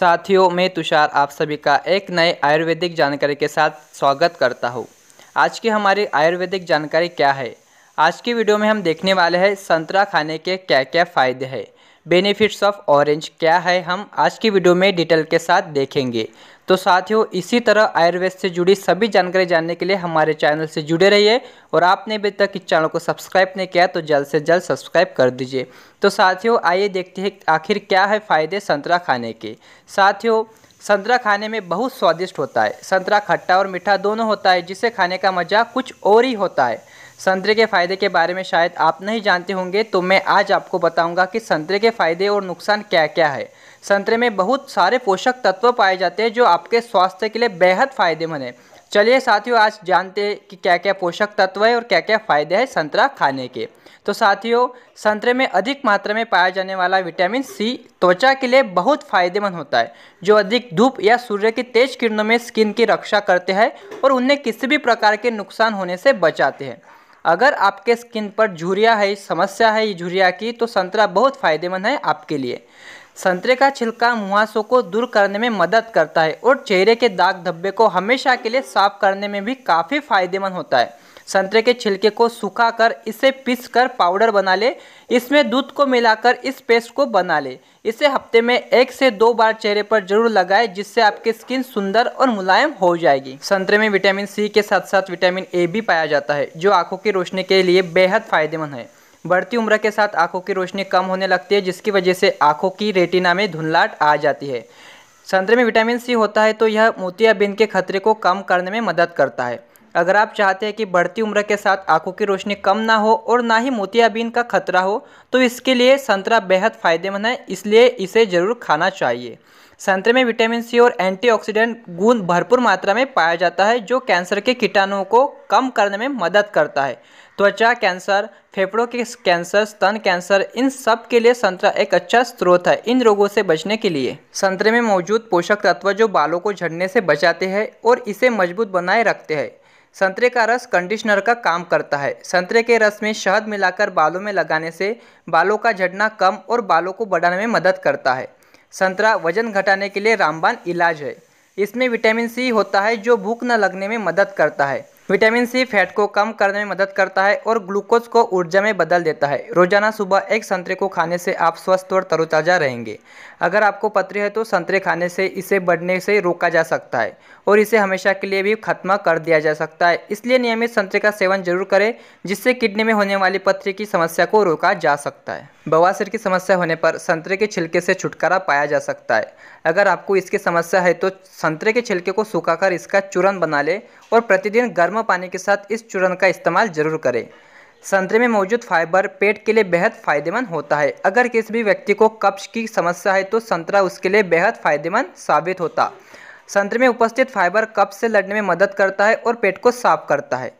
साथियों मैं तुषार आप सभी का एक नए आयुर्वेदिक जानकारी के साथ स्वागत करता हूँ आज की हमारी आयुर्वेदिक जानकारी क्या है आज की वीडियो में हम देखने वाले हैं संतरा खाने के क्या क्या फ़ायदे हैं बेनिफिट्स ऑफ ऑरेंज क्या है हम आज की वीडियो में डिटेल के साथ देखेंगे तो साथियों इसी तरह आयुर्वेद से जुड़ी सभी जानकारी जानने के लिए हमारे चैनल से जुड़े रहिए और आपने अभी तक इस चैनल को सब्सक्राइब नहीं किया तो जल्द से जल्द सब्सक्राइब कर दीजिए तो साथियों आइए देखते हैं आखिर क्या है फ़ायदे संतरा खाने के साथियों संतरा खाने में बहुत स्वादिष्ट होता है संतरा खट्टा और मीठा दोनों होता है जिसे खाने का मज़ा कुछ और ही होता है संतरे के फ़ायदे के बारे में शायद आप नहीं जानते होंगे तो मैं आज आपको बताऊंगा कि संतरे के फ़ायदे और नुकसान क्या क्या है संतरे में बहुत सारे पोषक तत्व पाए जाते हैं जो आपके स्वास्थ्य के लिए बेहद फ़ायदेमंद है चलिए साथियों आज जानते हैं कि क्या क्या पोषक तत्व है और क्या क्या फ़ायदे हैं संतरा खाने के तो साथियों संतरे में अधिक मात्रा में पाया जाने वाला विटामिन सी त्वचा के लिए बहुत फायदेमंद होता है जो अधिक धूप या सूर्य की तेज किरणों में स्किन की रक्षा करते हैं और उन्हें किसी भी प्रकार के नुकसान होने से बचाते हैं अगर आपके स्किन पर झुरिया है समस्या है ये झुरिया की तो संतरा बहुत फ़ायदेमंद है आपके लिए संतरे का छिलका मुहासों को दूर करने में मदद करता है और चेहरे के दाग धब्बे को हमेशा के लिए साफ करने में भी काफ़ी फ़ायदेमंद होता है संतरे के छिलके को सूखा कर इसे पीस कर पाउडर बना ले इसमें दूध को मिलाकर इस पेस्ट को बना ले इसे हफ्ते में एक से दो बार चेहरे पर जरूर लगाएं जिससे आपकी स्किन सुंदर और मुलायम हो जाएगी संतरे में विटामिन सी के साथ साथ विटामिन ए भी पाया जाता है जो आंखों की रोशनी के लिए बेहद फायदेमंद है बढ़ती उम्र के साथ आंखों की रोशनी कम होने लगती है जिसकी वजह से आंखों की रेटिना में धुंधलाट आ जाती है संतरे में विटामिन सी होता है तो यह मोतियाबिंद के खतरे को कम करने में मदद करता है अगर आप चाहते हैं कि बढ़ती उम्र के साथ आंखों की रोशनी कम ना हो और ना ही मोतियाबीन का खतरा हो तो इसके लिए संतरा बेहद फ़ायदेमंद है इसलिए इसे ज़रूर खाना चाहिए संतरे में विटामिन सी और एंटीऑक्सीडेंट गुण भरपूर मात्रा में पाया जाता है जो कैंसर के कीटाणुओं को कम करने में मदद करता है त्वचा कैंसर फेफड़ों के कैंसर स्तन कैंसर इन सब के लिए संतरा एक अच्छा स्रोत है इन रोगों से बचने के लिए संतरे में मौजूद पोषक तत्व जो बालों को झड़ने से बचाते हैं और इसे मजबूत बनाए रखते हैं संतरे का रस कंडीशनर का काम करता है संतरे के रस में शहद मिलाकर बालों में लगाने से बालों का झड़ना कम और बालों को बढ़ाने में मदद करता है संतरा वजन घटाने के लिए रामबान इलाज है इसमें विटामिन सी होता है जो भूख न लगने में मदद करता है विटामिन सी फैट को कम करने में मदद करता है और ग्लूकोज को ऊर्जा में बदल देता है रोजाना सुबह एक संतरे को खाने से आप स्वस्थ और तरोताज़ा रहेंगे अगर आपको पथरी है तो संतरे खाने से इसे बढ़ने से रोका जा सकता है और इसे हमेशा के लिए भी खत्म कर दिया जा सकता है इसलिए नियमित संतरे का सेवन जरूर करें जिससे किडनी में होने वाली पथरी की समस्या को रोका जा सकता है बवासिर की समस्या होने पर संतरे के छिलके से छुटकारा पाया जा सकता है अगर आपको इसकी समस्या है तो संतरे के छिलके को सुखाकर इसका चूरन बना लें और प्रतिदिन गर्म गर्मा पानी के साथ इस चूर्ण का इस्तेमाल जरूर करें संतरे में मौजूद फाइबर पेट के लिए बेहद फायदेमंद होता है अगर किसी भी व्यक्ति को कब्ज की समस्या है तो संतरा उसके लिए बेहद फायदेमंद साबित होता संतरे में उपस्थित फाइबर कब्ज से लड़ने में मदद करता है और पेट को साफ करता है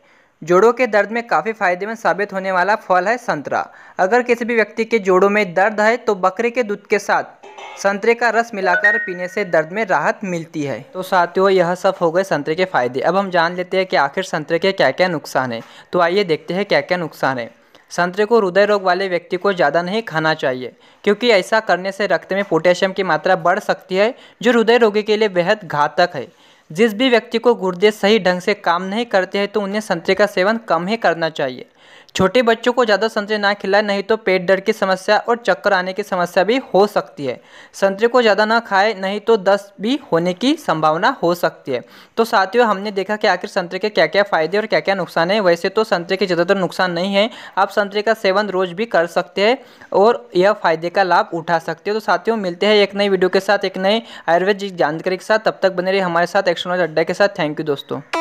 जोड़ों के दर्द में काफ़ी फायदेमंद साबित होने वाला फल है संतरा अगर किसी भी व्यक्ति के जोड़ों में दर्द है तो बकरे के दूध के साथ संतरे का रस मिलाकर पीने से दर्द में राहत मिलती है तो साथियों यह सब हो गए संतरे के फ़ायदे अब हम जान लेते हैं कि आखिर संतरे के क्या क्या नुकसान है तो आइए देखते हैं क्या क्या नुकसान है संतरे को हृदय रोग वाले व्यक्ति को ज़्यादा नहीं खाना चाहिए क्योंकि ऐसा करने से रक्त में पोटेशियम की मात्रा बढ़ सकती है जो हृदय रोगी के लिए बेहद घातक है जिस भी व्यक्ति को गुर्दे सही ढंग से काम नहीं करते हैं तो उन्हें संतरे का सेवन कम ही करना चाहिए छोटे बच्चों को ज़्यादा संतरे ना खिलाएं नहीं तो पेट दर्द की समस्या और चक्कर आने की समस्या भी हो सकती है संतरे को ज़्यादा ना खाएं नहीं तो दस्त भी होने की संभावना हो सकती है तो साथियों हमने देखा कि आखिर संतरे के क्या क्या फ़ायदे और क्या क्या नुकसान है वैसे तो संतरे के ज़्यादातर नुकसान नहीं है आप संतरे का सेवन रोज़ भी कर सकते हैं और यह फ़ायदे का लाभ उठा सकते हो तो साथियों मिलते हैं एक नई वीडियो के साथ एक नए आयुर्वेद जानकारी के साथ तब तक बने रही हमारे साथ एक्सट्रोनॉज अड्डा के साथ थैंक यू दोस्तों